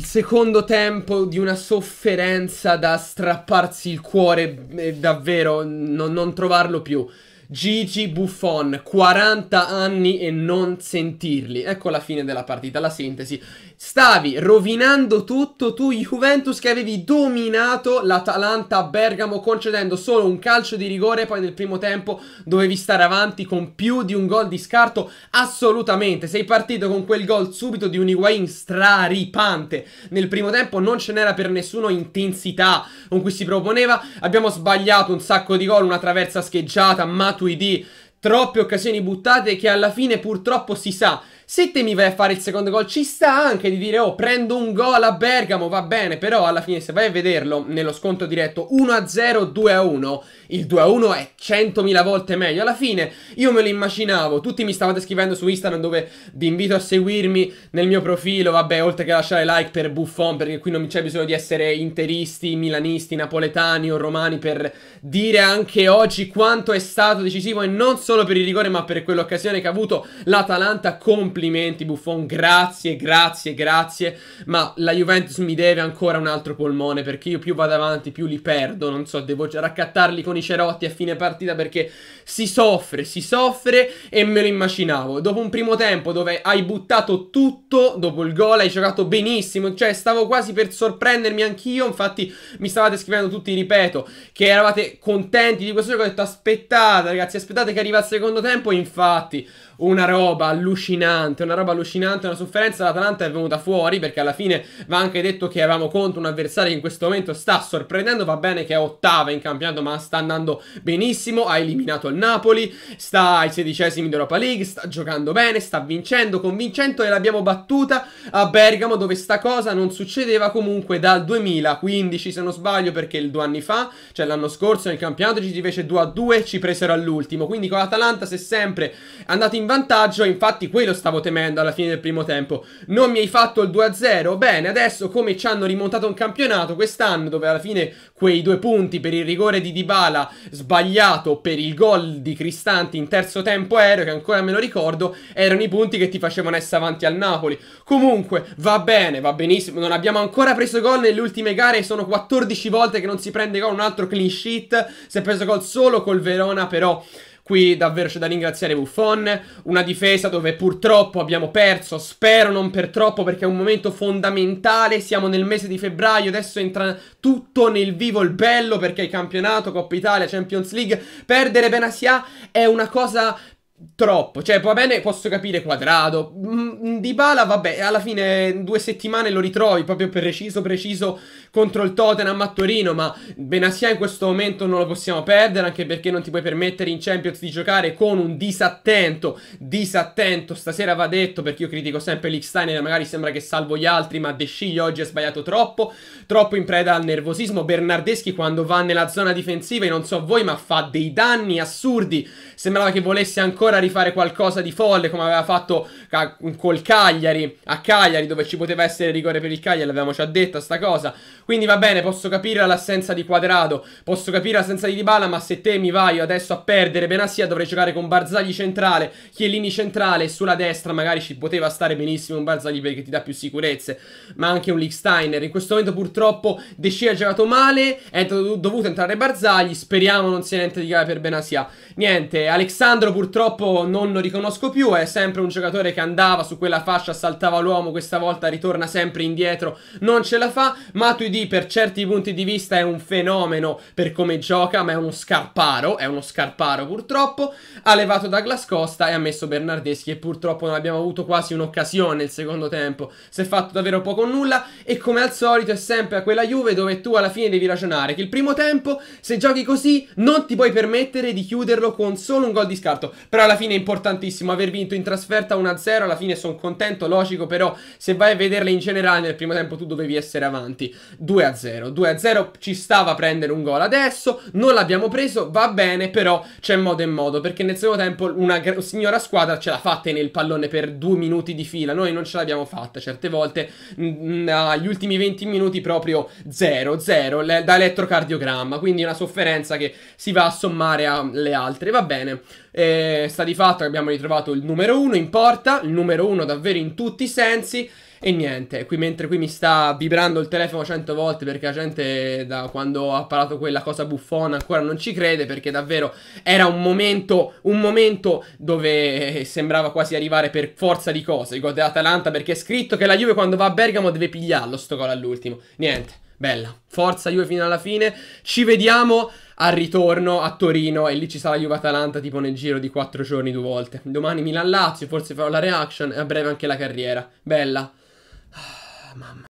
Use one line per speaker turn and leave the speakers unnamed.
il secondo tempo di una sofferenza da strapparsi il cuore, davvero, non, non trovarlo più. Gigi Buffon, 40 anni e non sentirli. Ecco la fine della partita, la sintesi. Stavi rovinando tutto tu, Juventus che avevi dominato l'Atalanta a Bergamo concedendo solo un calcio di rigore, poi nel primo tempo dovevi stare avanti con più di un gol di scarto, assolutamente. Sei partito con quel gol subito di un Higuain straripante. Nel primo tempo non ce n'era per nessuno intensità con cui si proponeva. Abbiamo sbagliato un sacco di gol, una traversa scheggiata, ma statui, di troppe occasioni buttate che alla fine purtroppo si sa se te mi vai a fare il secondo gol ci sta anche di dire oh prendo un gol a Bergamo va bene però alla fine se vai a vederlo nello sconto diretto 1-0 2-1 il 2-1 è 100.000 volte meglio alla fine io me lo immaginavo tutti mi stavate scrivendo su Instagram dove vi invito a seguirmi nel mio profilo vabbè oltre che lasciare like per Buffon perché qui non c'è bisogno di essere interisti, milanisti, napoletani o romani per dire anche oggi quanto è stato decisivo e non solo per il rigore ma per quell'occasione che ha avuto l'Atalanta completamente complimenti Buffon, grazie, grazie, grazie, ma la Juventus mi deve ancora un altro polmone perché io più vado avanti più li perdo, non so, devo raccattarli con i cerotti a fine partita perché si soffre, si soffre e me lo immaginavo. Dopo un primo tempo dove hai buttato tutto, dopo il gol hai giocato benissimo, cioè stavo quasi per sorprendermi anch'io, infatti mi stavate scrivendo tutti, ripeto, che eravate contenti di questo gioco, ho detto aspettate ragazzi, aspettate che arriva il secondo tempo, infatti una roba allucinante allucinante, una roba allucinante, una sofferenza l'Atalanta è venuta fuori perché alla fine va anche detto che avevamo contro un avversario che in questo momento sta sorprendendo, va bene che è ottava in campionato ma sta andando benissimo, ha eliminato il Napoli, sta ai sedicesimi d'Europa League, sta giocando bene, sta vincendo, convincendo e l'abbiamo battuta a Bergamo dove sta cosa non succedeva comunque dal 2015 se non sbaglio perché due anni fa, cioè l'anno scorso nel campionato ci si fece 2 a 2 ci presero all'ultimo, quindi con l'Atalanta si è sempre andato in vantaggio, infatti quello stavo temendo alla fine del primo tempo. Non mi hai fatto il 2-0? Bene, adesso come ci hanno rimontato un campionato quest'anno, dove alla fine quei due punti per il rigore di Dybala sbagliato per il gol di Cristanti in terzo tempo aereo, che ancora me lo ricordo, erano i punti che ti facevano essere avanti al Napoli. Comunque, va bene, va benissimo, non abbiamo ancora preso gol nelle ultime gare, sono 14 volte che non si prende gol, un altro clean sheet, si è preso gol solo col Verona, però... Qui davvero c'è da ringraziare Buffon, una difesa dove purtroppo abbiamo perso, spero non per troppo perché è un momento fondamentale, siamo nel mese di febbraio, adesso entra tutto nel vivo il bello perché il campionato, Coppa Italia, Champions League, perdere Benasia è una cosa Troppo, cioè va bene, posso capire quadrato. Mm, mm, di Bala, vabbè, alla fine due settimane lo ritrovi proprio preciso, preciso contro il Tottenham a Torino. Ma Benassia in questo momento non lo possiamo perdere, anche perché non ti puoi permettere in Champions di giocare con un disattento. Disattento, stasera va detto perché io critico sempre l'Iksteiner. Magari sembra che salvo gli altri, ma De Scigli oggi ha sbagliato troppo. Troppo in preda al nervosismo. Bernardeschi, quando va nella zona difensiva, e non so voi, ma fa dei danni assurdi. Sembrava che volesse ancora ancora rifare qualcosa di folle come aveva fatto col Cagliari, a Cagliari dove ci poteva essere rigore per il Cagliari, l'avevamo già detto sta cosa. Quindi va bene, posso capire l'assenza di Quadrado, posso capire l'assenza di Dybala, ma se te mi vai adesso a perdere Benassia dovrei giocare con Barzagli centrale, Chiellini centrale e sulla destra magari ci poteva stare benissimo un Barzagli perché ti dà più sicurezze, ma anche un Licksteiner. In questo momento purtroppo De Scia ha giocato male, è dovuto entrare Barzagli, speriamo non sia niente di grave per Benassia. Niente, Alexandro purtroppo purtroppo non lo riconosco più, è sempre un giocatore che andava su quella fascia, saltava l'uomo, questa volta ritorna sempre indietro, non ce la fa. Matuidi per certi punti di vista è un fenomeno per come gioca, ma è uno scarparo, è uno scarparo purtroppo. Ha levato Douglas Costa e ha messo Bernardeschi e purtroppo non abbiamo avuto quasi un'occasione nel secondo tempo, si è fatto davvero poco o nulla e come al solito è sempre a quella Juve dove tu alla fine devi ragionare che il primo tempo se giochi così non ti puoi permettere di chiuderlo con solo un gol di scarto, però alla fine è importantissimo aver vinto in trasferta 1-0, alla fine sono contento, logico, però se vai a vederle in generale nel primo tempo tu dovevi essere avanti 2-0, 2-0 ci stava a prendere un gol adesso, non l'abbiamo preso, va bene, però c'è modo e modo, perché nel secondo tempo una signora squadra ce l'ha fatta nel pallone per due minuti di fila, noi non ce l'abbiamo fatta certe volte, agli ultimi 20 minuti proprio 0-0 da elettrocardiogramma, quindi una sofferenza che si va a sommare alle altre, va bene. Eh, sta di fatto che abbiamo ritrovato il numero uno in porta, il numero uno davvero in tutti i sensi. E niente, qui mentre qui mi sta vibrando il telefono cento volte perché la gente da quando ha parlato quella cosa buffona ancora non ci crede perché davvero era un momento, un momento dove eh, sembrava quasi arrivare per forza di cose il gol dell'Atalanta perché è scritto che la Juve quando va a Bergamo deve pigliarlo sto gol all'ultimo. Niente. Bella. Forza Juve fino alla fine. Ci vediamo al ritorno a Torino e lì ci sarà Juve-Atalanta tipo nel giro di 4 giorni due volte. Domani Milan-Lazio, forse farò la reaction e a breve anche la carriera. Bella. Ah, mamma.